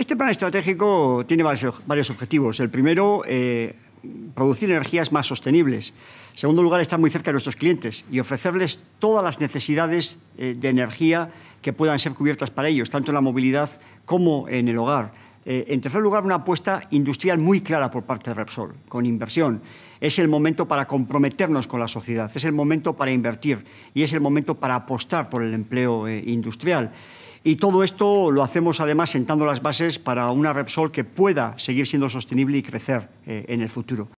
Este plan estratégico tiene varios objetivos. El primero, eh, producir energías más sostenibles. En segundo lugar, estar muy cerca de nuestros clientes y ofrecerles todas las necesidades eh, de energía que puedan ser cubiertas para ellos, tanto en la movilidad como en el hogar. Eh, en tercer lugar, una apuesta industrial muy clara por parte de Repsol, con inversión. Es el momento para comprometernos con la sociedad, es el momento para invertir y es el momento para apostar por el empleo eh, industrial. Y todo esto lo hacemos además sentando las bases para una Repsol que pueda seguir siendo sostenible y crecer eh, en el futuro.